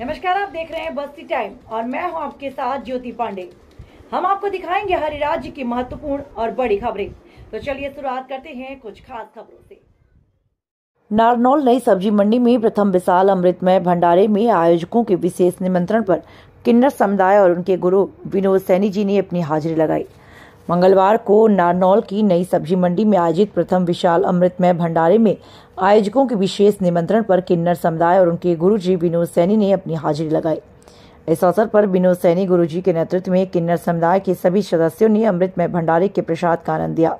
नमस्कार आप देख रहे हैं बस्ती टाइम और मैं हूं आपके साथ ज्योति पांडे हम आपको दिखाएंगे हर राज्य की महत्वपूर्ण और बड़ी खबरें तो चलिए शुरुआत करते हैं कुछ खास खबरों से नारनौल नई सब्जी मंडी में प्रथम विशाल अमृतमय भंडारे में आयोजकों के विशेष निमंत्रण पर किन्नर समुदाय और उनके गुरु विनोद सैनी जी ने अपनी हाजिरी लगाई मंगलवार को नारनौल की नई सब्जी मंडी में आयोजित प्रथम विशाल अमृतमय भंडारे में आयोजकों के विशेष निमंत्रण पर किन्नर समुदाय और उनके गुरुजी विनोद सैनी ने अपनी हाजिरी लगाई इस अवसर पर विनोद सैनी गुरुजी के नेतृत्व में किन्नर समुदाय के सभी सदस्यों ने अमृतमय भंडारे के प्रसाद का आनंद दिया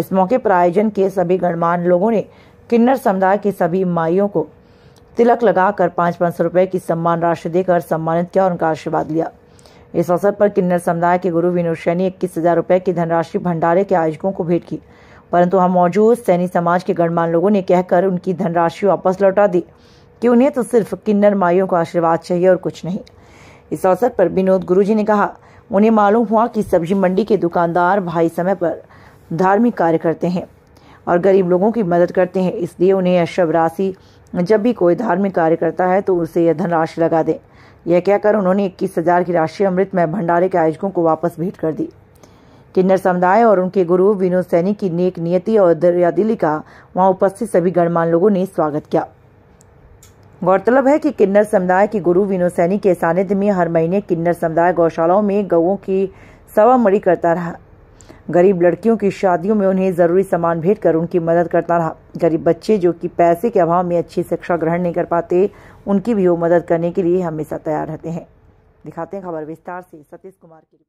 इस मौके पर आयोजन के सभी गणमान्य लोगों ने किन्नर समुदाय के सभी माइयों को तिलक लगाकर पांच पांच सौ रुपए की सम्मान राशि देकर सम्मानित किया और उनका आशीर्वाद लिया इस अवसर पर किन्नर समुदाय के गुरु विनोद सैनी इक्कीस हजार रुपये की धनराशि भंडारे के आयोजकों को भेंट की परंतु हम मौजूद सैनी समाज के गणमान लोगों ने कहकर उनकी धनराशि वापस लौटा दी कि उन्हें तो सिर्फ किन्नर माइयों का आशीर्वाद चाहिए और कुछ नहीं इस अवसर पर विनोद गुरु ने कहा उन्हें मालूम हुआ कि सब्जी मंडी के दुकानदार भाई समय पर धार्मिक कार्य करते हैं और गरीब लोगों की मदद करते हैं इसलिए उन्हें यह शव राशि जब भी कोई धार्मिक कार्य करता है तो उसे यह धनराशि लगा दें यह कहकर उन्होंने इक्कीस हजार की राशि अमृत में भंडारे के आयोजकों को वापस भेंट कर दी किन्नर समुदाय और उनके गुरु विनोद सैनी की नेक नियति और दरियादिली का वहां उपस्थित सभी गणमान्य लोगों ने स्वागत किया गौरतलब है कि किन्नर समुदाय के गुरु विनोद सैनी के सानिध्य में हर महीने किन्नर समुदाय गौशालाओं में गौ की सवा मड़ी करता रहा गरीब लड़कियों की शादियों में उन्हें ज़रूरी सामान भेंट कर उनकी मदद करता रहा गरीब बच्चे जो कि पैसे के अभाव में अच्छी शिक्षा ग्रहण नहीं कर पाते उनकी भी वो मदद करने के लिए हमेशा तैयार रहते हैं दिखाते हैं खबर विस्तार से सतीश कुमार की